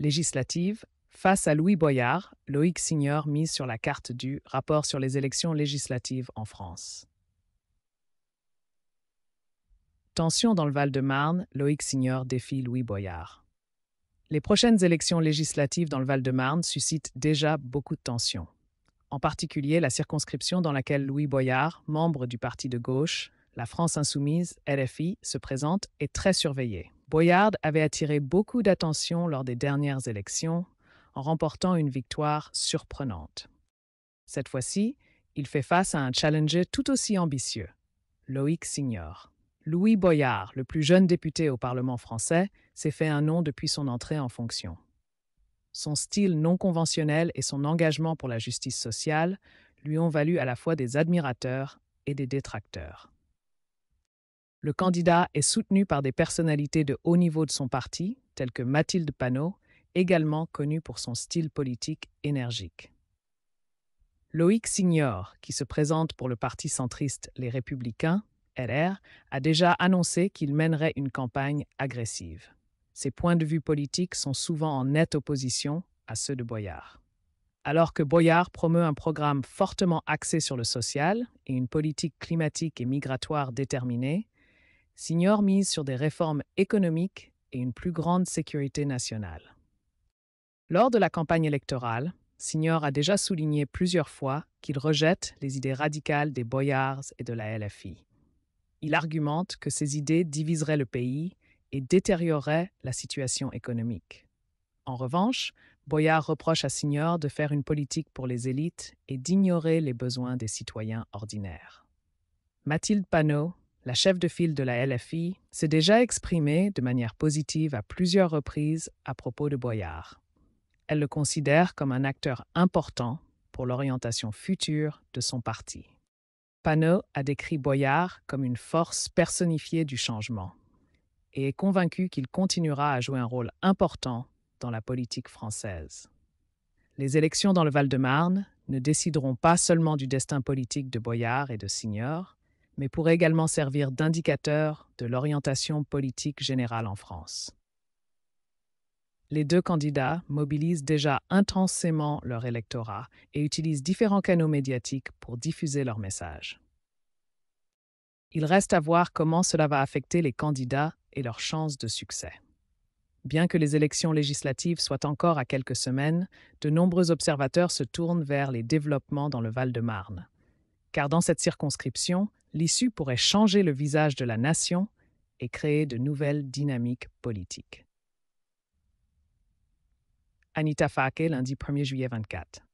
Législative, face à Louis Boyard, Loïc Signor mise sur la carte du rapport sur les élections législatives en France. Tension dans le Val-de-Marne, Loïc Signor défie Louis Boyard. Les prochaines élections législatives dans le Val-de-Marne suscitent déjà beaucoup de tensions. En particulier la circonscription dans laquelle Louis Boyard, membre du parti de gauche, la France insoumise, LFI, se présente est très surveillée. Boyard avait attiré beaucoup d'attention lors des dernières élections en remportant une victoire surprenante. Cette fois-ci, il fait face à un challenger tout aussi ambitieux, Loïc Signor. Louis Boyard, le plus jeune député au Parlement français, s'est fait un nom depuis son entrée en fonction. Son style non conventionnel et son engagement pour la justice sociale lui ont valu à la fois des admirateurs et des détracteurs. Le candidat est soutenu par des personnalités de haut niveau de son parti, telles que Mathilde Panot, également connue pour son style politique énergique. Loïc Signor, qui se présente pour le parti centriste Les Républicains, LR, a déjà annoncé qu'il mènerait une campagne agressive. Ses points de vue politiques sont souvent en nette opposition à ceux de Boyard. Alors que Boyard promeut un programme fortement axé sur le social et une politique climatique et migratoire déterminée, Signor mise sur des réformes économiques et une plus grande sécurité nationale. Lors de la campagne électorale, Signor a déjà souligné plusieurs fois qu'il rejette les idées radicales des boyards et de la LFI. Il argumente que ces idées diviseraient le pays et détérioreraient la situation économique. En revanche, Boyard reproche à Signor de faire une politique pour les élites et d'ignorer les besoins des citoyens ordinaires. Mathilde Panot, la chef de file de la LFI, s'est déjà exprimée de manière positive à plusieurs reprises à propos de Boyard. Elle le considère comme un acteur important pour l'orientation future de son parti. Panneau a décrit Boyard comme une force personnifiée du changement et est convaincu qu'il continuera à jouer un rôle important dans la politique française. Les élections dans le Val-de-Marne ne décideront pas seulement du destin politique de Boyard et de Signor, mais pourrait également servir d'indicateur de l'orientation politique générale en France. Les deux candidats mobilisent déjà intensément leur électorat et utilisent différents canaux médiatiques pour diffuser leur message. Il reste à voir comment cela va affecter les candidats et leurs chances de succès. Bien que les élections législatives soient encore à quelques semaines, de nombreux observateurs se tournent vers les développements dans le Val-de-Marne. Car dans cette circonscription, l'issue pourrait changer le visage de la nation et créer de nouvelles dynamiques politiques. Anita Fake, lundi 1er juillet 24.